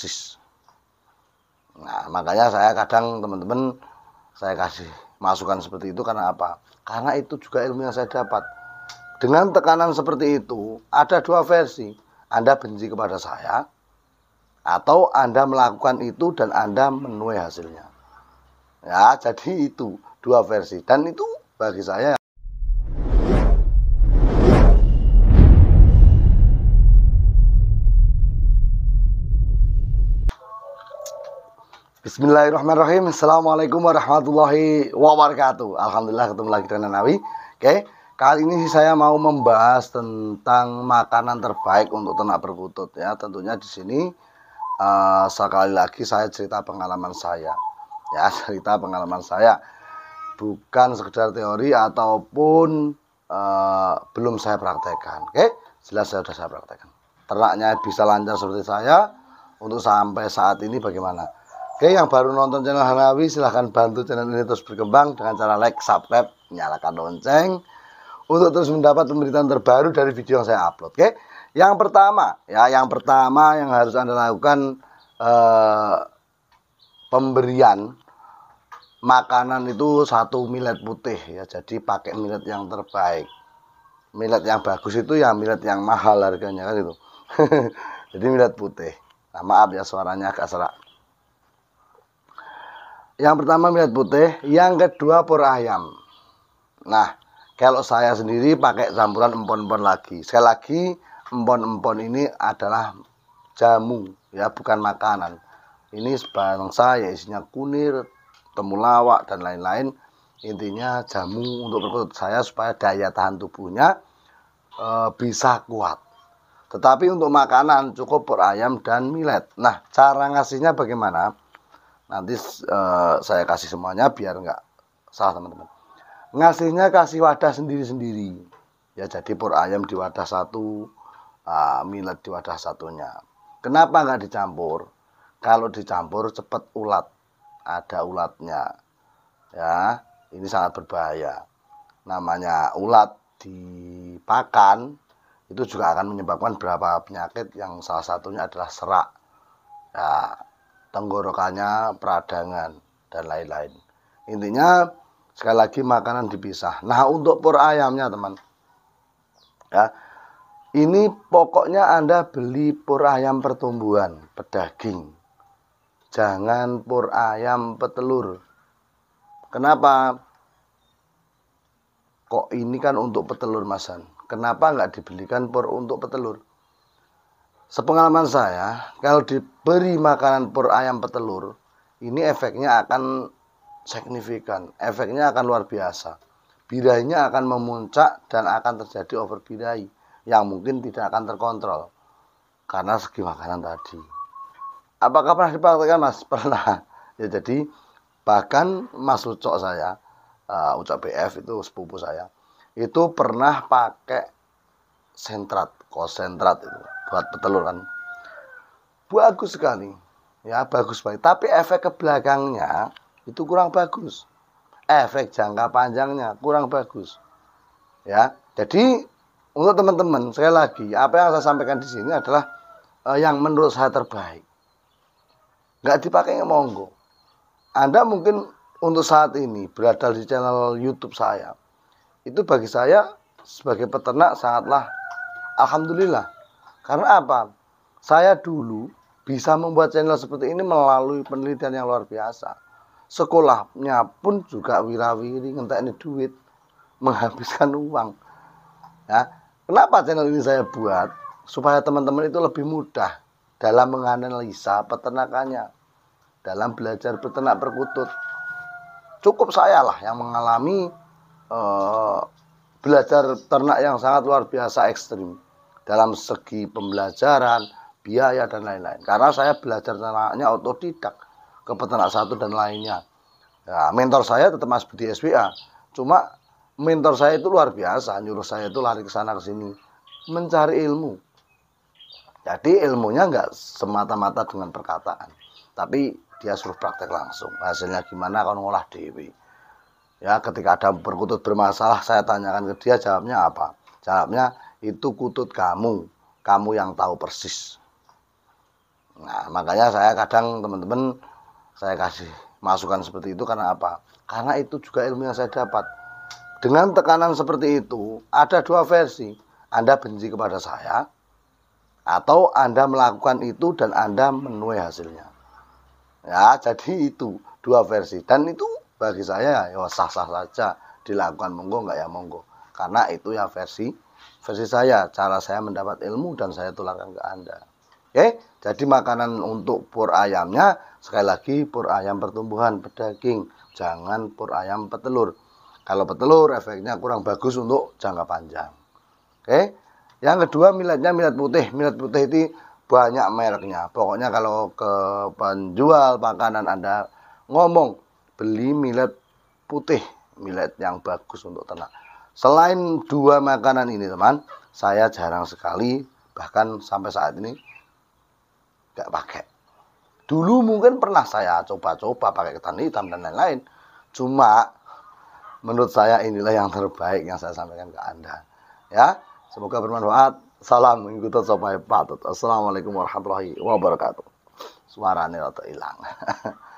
persis. Nah, makanya saya kadang teman-teman saya kasih masukan seperti itu karena apa? Karena itu juga ilmu yang saya dapat. Dengan tekanan seperti itu, ada dua versi. Anda benci kepada saya atau Anda melakukan itu dan Anda menuai hasilnya. Ya, jadi itu dua versi dan itu bagi saya Bismillahirrahmanirrahim. Assalamualaikum warahmatullahi wabarakatuh. Alhamdulillah ketemu lagi dengan Nawi. Oke, kali ini saya mau membahas tentang makanan terbaik untuk ternak berkutut ya. Tentunya di sini uh, sekali lagi saya cerita pengalaman saya. Ya, cerita pengalaman saya. Bukan sekedar teori ataupun uh, belum saya praktekkan. Oke, jelas saya sudah saya praktekkan. Ternaknya bisa lancar seperti saya untuk sampai saat ini bagaimana? Oke, yang baru nonton channel Hanawi silahkan bantu channel ini terus berkembang dengan cara like, subscribe, nyalakan lonceng untuk terus mendapat pemberitaan terbaru dari video yang saya upload. Oke, yang pertama ya, yang pertama yang harus anda lakukan eh, pemberian makanan itu satu millet putih ya, jadi pakai millet yang terbaik. Millet yang bagus itu ya millet yang mahal harganya kan itu. jadi millet putih. Nah, maaf ya suaranya agak serak yang pertama minyak putih, yang kedua pur ayam. Nah, kalau saya sendiri pakai campuran empon-empon lagi. Sekali lagi, empon-empon ini adalah jamu, ya bukan makanan. Ini sebarang saya isinya kunir, temulawak dan lain-lain. Intinya jamu untuk perut saya supaya daya tahan tubuhnya e, bisa kuat. Tetapi untuk makanan cukup pur ayam dan millet. Nah, cara ngasihnya bagaimana? nanti uh, saya kasih semuanya biar nggak salah teman-teman ngasihnya kasih wadah sendiri-sendiri ya jadi pur ayam di wadah satu uh, eh, milet di wadah satunya kenapa nggak dicampur kalau dicampur cepat ulat ada ulatnya ya ini sangat berbahaya namanya ulat di pakan itu juga akan menyebabkan beberapa penyakit yang salah satunya adalah serak ya, tenggorokannya peradangan dan lain-lain. Intinya sekali lagi makanan dipisah. Nah, untuk pur ayamnya, teman. Ya. Ini pokoknya Anda beli pur ayam pertumbuhan, pedaging. Jangan pur ayam petelur. Kenapa? Kok ini kan untuk petelur, Masan? Kenapa nggak dibelikan pur untuk petelur? Sepengalaman saya, kalau diberi makanan pur ayam petelur, ini efeknya akan signifikan, efeknya akan luar biasa. Birahinya akan memuncak dan akan terjadi over birahi yang mungkin tidak akan terkontrol karena segi makanan tadi. Apakah pernah dipakai mas? Pernah. Ya jadi bahkan mas ucok saya, uh, ucok BF itu sepupu saya, itu pernah pakai sentrat, kosentrat itu buat petelur kan bagus sekali ya bagus sekali tapi efek ke belakangnya itu kurang bagus efek jangka panjangnya kurang bagus ya jadi untuk teman-teman sekali lagi apa yang saya sampaikan di sini adalah eh, yang menurut saya terbaik nggak dipakai monggo anda mungkin untuk saat ini berada di channel YouTube saya itu bagi saya sebagai peternak sangatlah alhamdulillah karena apa? Saya dulu bisa membuat channel seperti ini melalui penelitian yang luar biasa. Sekolahnya pun juga wirawiri ini duit, menghabiskan uang. Ya. Kenapa channel ini saya buat? Supaya teman-teman itu lebih mudah dalam menganalisa peternakannya, dalam belajar peternak perkutut. Cukup saya lah yang mengalami uh, belajar ternak yang sangat luar biasa ekstrim dalam segi pembelajaran, biaya dan lain-lain. Karena saya belajar ternaknya otodidak ke peternak satu dan lainnya. Ya, mentor saya tetap Mas Budi SBA. Cuma mentor saya itu luar biasa, nyuruh saya itu lari ke sana ke sini mencari ilmu. Jadi ilmunya nggak semata-mata dengan perkataan, tapi dia suruh praktek langsung. Hasilnya gimana kalau ngolah dewi. Ya, ketika ada perkutut bermasalah, saya tanyakan ke dia jawabnya apa. Jawabnya itu kutut kamu, kamu yang tahu persis. Nah, makanya saya kadang teman-teman saya kasih masukan seperti itu karena apa? Karena itu juga ilmu yang saya dapat. Dengan tekanan seperti itu, ada dua versi. Anda benci kepada saya atau Anda melakukan itu dan Anda menuai hasilnya. Ya, jadi itu dua versi dan itu bagi saya ya sah-sah saja dilakukan monggo nggak ya monggo karena itu ya versi versi saya, cara saya mendapat ilmu dan saya tularkan ke Anda. Oke, jadi makanan untuk pur ayamnya sekali lagi pur ayam pertumbuhan pedaging, jangan pur ayam petelur. Kalau petelur efeknya kurang bagus untuk jangka panjang. Oke. Yang kedua milatnya milat putih. Milat putih itu banyak mereknya. Pokoknya kalau ke penjual makanan Anda ngomong beli milat putih, milat yang bagus untuk ternak. Selain dua makanan ini teman, saya jarang sekali bahkan sampai saat ini nggak pakai. Dulu mungkin pernah saya coba-coba pakai ketan hitam dan lain-lain. Cuma menurut saya inilah yang terbaik yang saya sampaikan ke Anda. Ya, semoga bermanfaat. Salam mengikuti sampai patut. Assalamualaikum warahmatullahi wabarakatuh. Suaranya atau hilang.